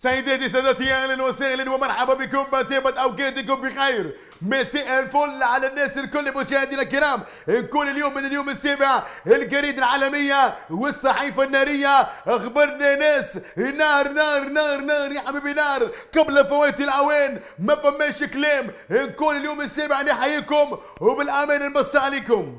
سيداتي سادتي اهلا وسهلا ومرحبا بكم بطيبة اوقاتكم بخير مساء الفل على الناس الكل مشاهدينا الكرام نكون اليوم من اليوم السابع الجريدة العالمية والصحيفة النارية اخبرنا ناس نار نار نار نار يا حبيبي نار قبل فوات الاوان ما فماش كلام نكون اليوم السابع نحييكم وبالامان نمسى عليكم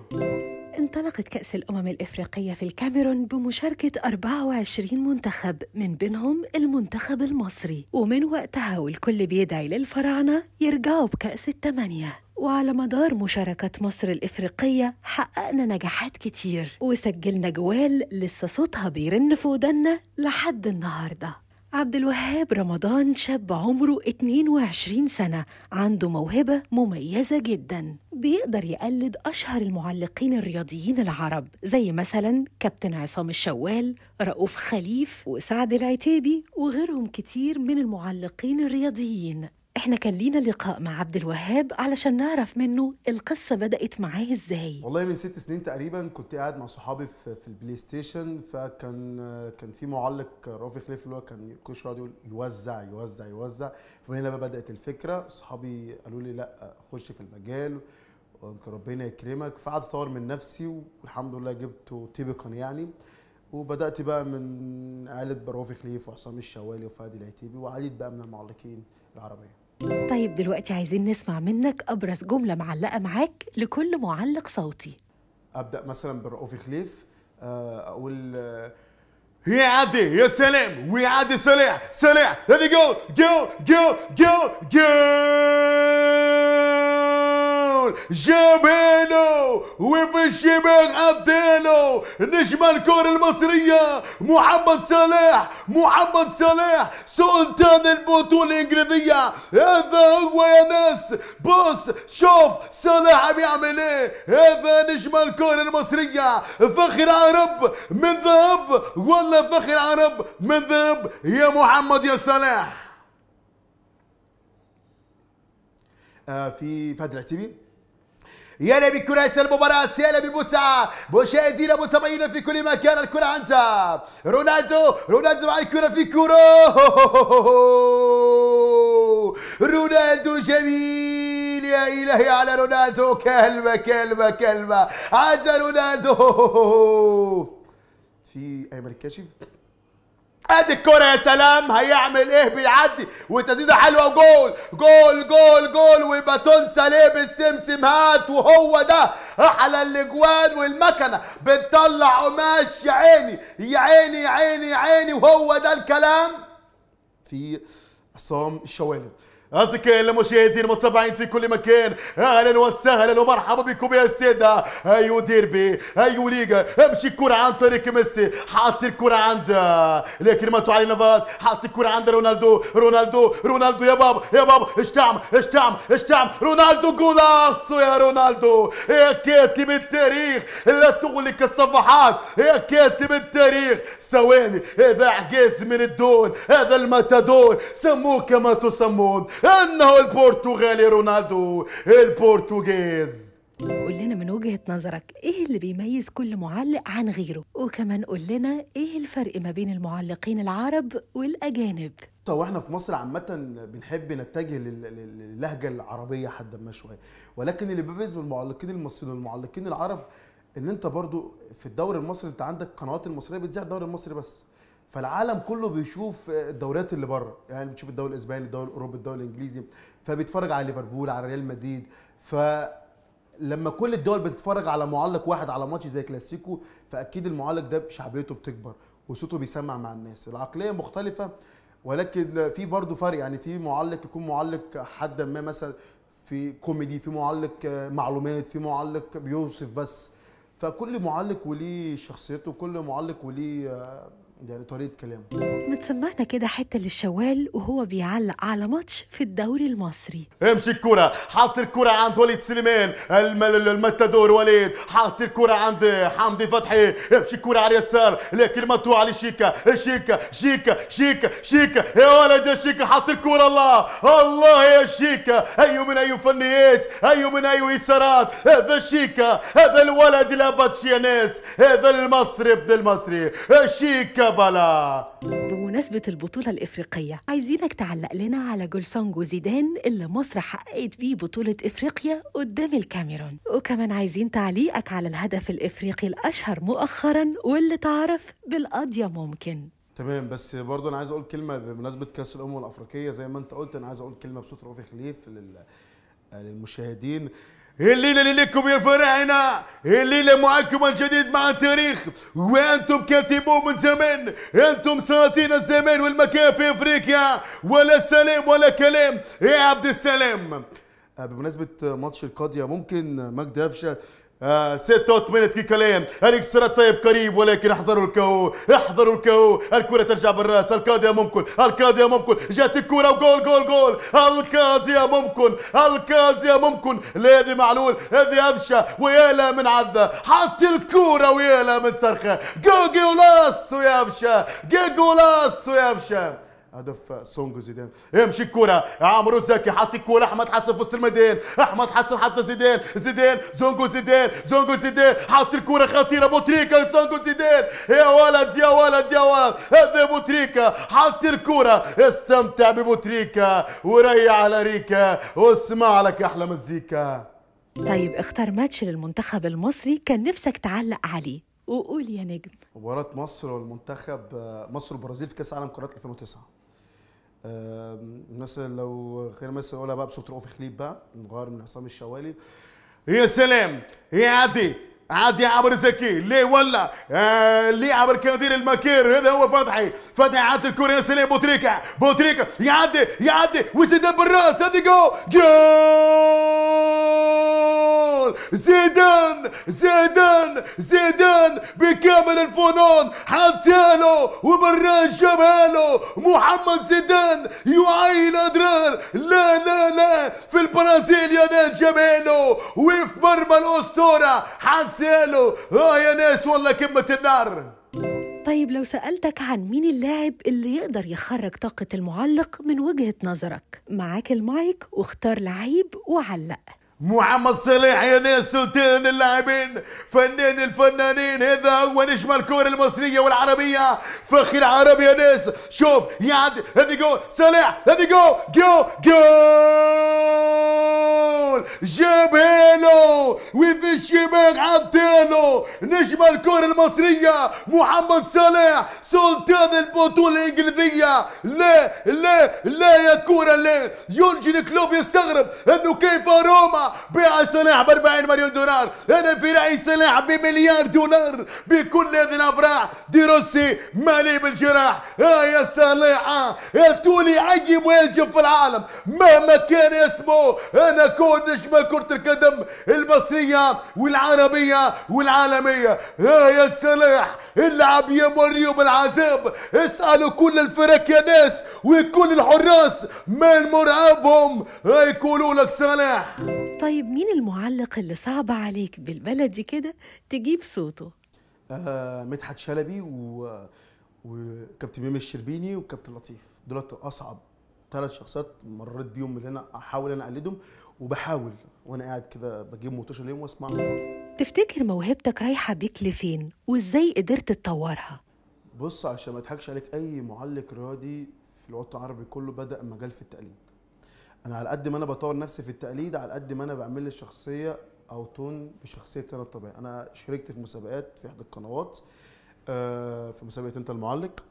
انطلقت كأس الأمم الإفريقية في الكاميرون بمشاركة 24 منتخب من بينهم المنتخب المصري ومن وقتها والكل بيدعي للفراعنة يرجعوا بكأس الثمانية وعلى مدار مشاركة مصر الإفريقية حققنا نجاحات كتير وسجلنا جوال لسه صوتها بيرن في ودنا لحد النهارده عبد الوهاب رمضان شاب عمره 22 سنة عنده موهبة مميزة جدا بيقدر يقلد أشهر المعلقين الرياضيين العرب زي مثلا كابتن عصام الشوال رؤوف خليف وسعد العتيبي وغيرهم كتير من المعلقين الرياضيين احنا كان لينا لقاء مع عبد الوهاب علشان نعرف منه القصه بدات معاه ازاي والله من ست سنين تقريبا كنت قاعد مع صحابي في البلاي ستيشن فكان كان في معلق رافي خليفه اللي هو كان كل شويه يقول يوزع يوزع يوزع فهنا بقى بدات الفكره صحابي قالوا لي لا خش في المجال ويمكن ربنا يكرمك فقعدت اطور من نفسي والحمد لله جبته طبقا يعني وبدات بقى من عائله بروفي خليف وعصام الشوالي وفادي العتيبي وعديد بقى من المعلقين العربيه طيب دلوقتي عايزين نسمع منك أبرز جملة معلقة معاك لكل معلق صوتي أبدأ مثلا برؤوفي خليف آه، أقول هي آه، عادي يا سلام وي عادي سريع سريع هذه جو جو جو جو جو يقول جابينه وفي الشباك عدينو نجم الكرة المصرية محمد صلاح محمد صلاح سلطان البطولة الإنجليزية هذا هو يا ناس بص شوف صلاح عم يعمل ايه هذا نجم الكرة المصرية فخر عرب من ذهب ولا فخر عرب من ذهب يا محمد يا صلاح آه، في فهد العتيبي يا بكرة المباراة يا بمتعة مشاهدينا متابعينا في كل مكان الكرة عندها رونالدو رونالدو مع الكرة في كرة رونالدو جميل يا إلهي على رونالدو كلمة كلمة كلمة عند رونالدو في أيمن الكاشف ادي الكرة يا سلام هيعمل ايه بيعدي وتسديده حلوه جول جول جول جول ويبقى تنسى ليه بالسمسم هات وهو ده احلى الاجوان والمكنه بتطلع قماش يا عيني يا عيني يا عيني يا عيني وهو ده الكلام في عصام الشوالد أصدقائي المشاهدين المتابعين في كل مكان أهلا وسهلا ومرحبا بكم يا السادة أيو ديربي أيو ليغا أمشي كرة عن طريق ميسي حاط الكرة عند لكن ما علي نفاس حاط الكرة عند رونالدو رونالدو رونالدو يا بابا يا بابا اش تعمل اش تعمل اش تعمل رونالدو جولاسو يا رونالدو يا كاتب التاريخ لا تغلق الصفحات يا كاتب التاريخ ثواني هذا عجاز من الدول هذا المتادور سموه كما تسمون انه البرتغالي رونالدو البرتغيز قول لنا من وجهة نظرك ايه اللي بيميز كل معلق عن غيره وكمان قول لنا ايه الفرق ما بين المعلقين العرب والاجانب هو احنا في مصر عامة بنحب نتجه للهجة العربية حد ما شوية ولكن اللي بيميز من المعلقين المصريين والمعلقين العرب ان انت برضو في الدوري المصري انت عندك قنوات المصريه بتذيع الدوري المصري بس فالعالم كله بيشوف آه، الدوريات اللي بره يعني بتشوف الدوري الاسباني الدوري الاوروبي الدوري الانجليزي فبيتفرج على ليفربول على ريال مدريد ف لما كل الدول بتتفرج على معلق واحد على ماتش زي كلاسيكو فاكيد المعلق ده شعبيته بتكبر وصوته بيسمع مع الناس العقليه مختلفه ولكن في برضه فرق يعني في معلق يكون معلق حد ما مثلا في كوميدي في معلق آه، معلومات في معلق بيوصف بس فكل معلق وليه شخصيته كل معلق وليه آه، يعني طريقه كلامه متسمعنا كده حته للشوال وهو بيعلق على ماتش في الدوري المصري امشي الكره حاط الكره عند وليد سليمان المتدور وليد حاط الكره عند حمدي فتحي امشي الكره على اليسار لكن تو على شيكا شيكا شيكا شيكا شيكا يا ولد يا شيكا حاط الكره الله الله يا شيكا اي من اي فنيات اي من اي يسارات هذا شيكا هذا الولد لا يا ناس هذا المصري ابن المصري شيكا بلا بمناسبة البطولة الإفريقية عايزينك تعلق لنا على جول سونج وزيدان اللي مصر حققت بيه بطولة إفريقيا قدام الكاميرون وكمان عايزين تعليقك على الهدف الإفريقي الأشهر مؤخرا واللي تعرف بالقضية ممكن تمام بس برضه انا عايز اقول كلمه بمناسبه كاس الامم الافريقيه زي ما انت قلت انا عايز اقول كلمه بصوت رؤوف خليف لل... للمشاهدين الليلة لكم يا فرحنا الليلة معكم الجديد مع التاريخ وانتم كاتبوا من زمان انتم سلاطين الزمان والمكان في افريقيا ولا سلام ولا كلام يا إيه عبد السلام آه، بمناسبة ماتش القضية ممكن مجد أفشة ستة آه، ستوت منت في كلام طيب قريب ولكن احذروا الكهو احذروا الكهو الكره ترجع بالراس الكاديا ممكن الكاديا ممكن جات الكره وجول جول جول الكاديا ممكن الكاديا ممكن لا هذه معلول هذه قفشه ويالا من عذا حط الكره ويالا من صرخه جو ويا يا قفشه جو جولاس يا قفشه هدف سونجو زيدان امشي الكره عمرو زكي حط الكره احمد حسن في وسط الميدان احمد حسن حط زيدان زيدان زونجو زيدان زونجو زيدان حط الكره خطيره بوتريكا سونجو زيدان يا ولد يا ولد يا ولد هذا بوتريكا حط الكره استمتع ببوتريكا وريح على ريكا واسمع لك احلى مزيكا طيب اختار ماتش للمنتخب المصري كان نفسك تعلق عليه وقول يا نجم مباراة مصر والمنتخب مصر والبرازيل في كأس عالم قارات 2009 مثلا لو خلينا مثلا اقولها بقى بصوت رؤوف خليب بقى نغير من عصام الشوالي يا سلام يا عدي عادي عبر زكي ليه ولا آه ليه عبر كادير المكير هذا هو فتحي فتحي عاد الكره يا بوتريكا بوتريكا يعدي يعدي وزيدان بالراس هذه جو جول زيدان زيدان زيدان بكامل الفنون حتى له وبالراس جابها له محمد زيدان يعين ادرار لا لا لا في البرازيل يا ناد جابها له وفي مرمى الاسطوره حتى قلت ها يا ناس والله كمة النار طيب لو سألتك عن مين اللاعب اللي يقدر يخرج طاقة المعلق من وجهة نظرك معاك المايك واختار لعيب وعلق محمد صلاح يا ناس سلطان اللاعبين فنان الفنانين هذا هو نجم الكرة المصرية والعربية فخر العربي يا ناس شوف يعد هذي جول صلاح هذي جول جول جول جابها وفي الشباك عطيلو نجم الكرة المصرية محمد صلاح سلطان البطولة الإنجليزية لا لا لا يا كورة لا يونجن كلوب يستغرب أنه كيف روما بيع سلاح ب 40 مليون دولار أنا في رايي سلاح بمليار دولار بكل هذه الأفراح دي روسي مالي بالجراح آه يا سلاح يا تولي اي ويجب في العالم مهما كان اسمه أنا كون نجم كرة القدم المصرية والعربية والعالمية آه يا سلاح العب يا مريم بالعذاب اسألوا كل الفرق يا ناس وكل الحراس من مرعبهم هيقولوا آه لك صالح طيب مين المعلق اللي صعب عليك بالبلدي كده تجيب صوته؟ آه مدحت شلبي و... وكابتن ميمي الشربيني وكابتن لطيف دولت اصعب ثلاث شخصيات مريت بيهم اللي انا احاول انا اقلدهم وبحاول وانا قاعد كده بجيب موتوشه ليهم واسمع تفتكر موهبتك رايحه بيك لفين وازاي قدرت تطورها بص عشان ما اضحكش عليك اي معلق رياضي في الوطن العربي كله بدا مجال في التقليد انا على قد ما انا بطور نفسي في التقليد على قد ما انا بعمل لي شخصيه او تون بشخصيه انا الطبيعيه انا شاركت في مسابقات في احدى القنوات آه، في مسابقه انت المعلق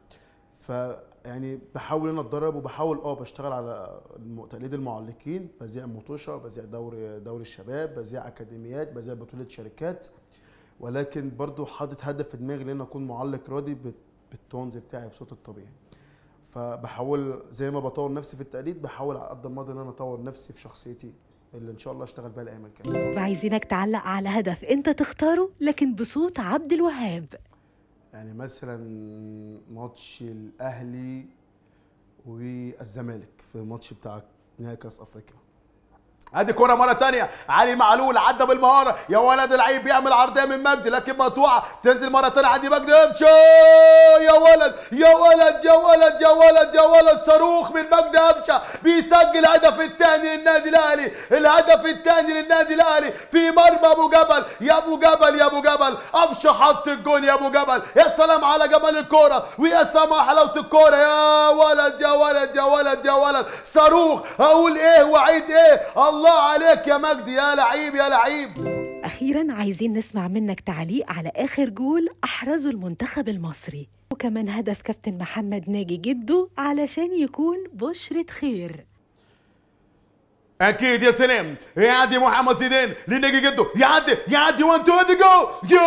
فيعني بحاول انا اتدرب وبحاول اه بشتغل على تقليد المعلقين بذيع مطوشه بذيع دوري دوري الشباب بذيع اكاديميات بذيع بطوله شركات ولكن برضو حاطط هدف في دماغي ان انا اكون معلق راضي بالتونز بتاعي بصوت الطبيعي فبحاول زي ما بطور نفسي في التقليد بحاول على قد ما ان انا اطور نفسي في شخصيتي اللي ان شاء الله اشتغل بها الايام الجايه عايزينك تعلق على هدف انت تختاره لكن بصوت عبد الوهاب يعني مثلا ماتش الاهلي والزمالك في الماتش بتاع نهائي كاس افريقيا ادي كره مره تانية علي معلول عدى بالمهاره يا ولد العيب بيعمل عرضيه من مجدي لكن مقطوعه تنزل مره تانية عندي مجدي ابشر يا ولد يا ولد يا ولد يا ولد يا ولد صاروخ من مجدي افشا بيسجل هدف الثاني للنادي الاهلي الهدف الثاني للنادي الاهلي في مرمى ابو جبل يا ابو جبل يا ابو جبل افشا حط الجون يا ابو جبل يا سلام على جمال الكوره ويا سلام حلاوه الكوره يا ولد يا ولد يا ولد يا ولد صاروخ اقول ايه واعيد ايه الله عليك يا مجدي يا لعيب يا لعيب أخيرا عايزين نسمع منك تعليق على آخر جول أحرزه المنتخب المصري وكمان هدف كابتن محمد ناجي جده علشان يكون بشرة خير اكيد يا سلام يعدي محمد زيدان لنجي جده يعدي يعدي 1 2 ذا جو جول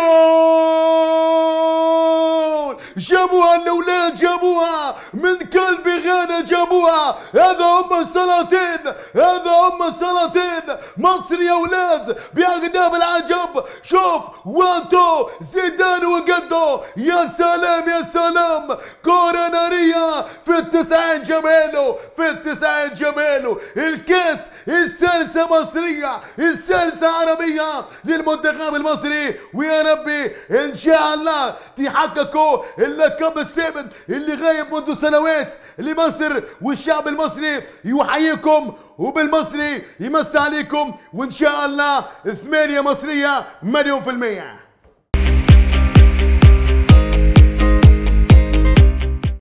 جابوها الاولاد جابوها من كلب غانا جابوها هذا هم السلاطين هذا هم السلاطين مصر يا اولاد باقدام العجب شوف 1 2 زيدان وجدو يا سلام يا سلام كوره ناريه في التسعين جماله في التسعين جماله الكاس الثالثة مصرية الثالثة عربية للمنتخب المصري ويا ربي إن شاء الله تحققوا اللقب الثابت اللي غايب منذ سنوات لمصر والشعب المصري يحييكم وبالمصري يمسي عليكم وإن شاء الله ثمانية مصرية مليون في المية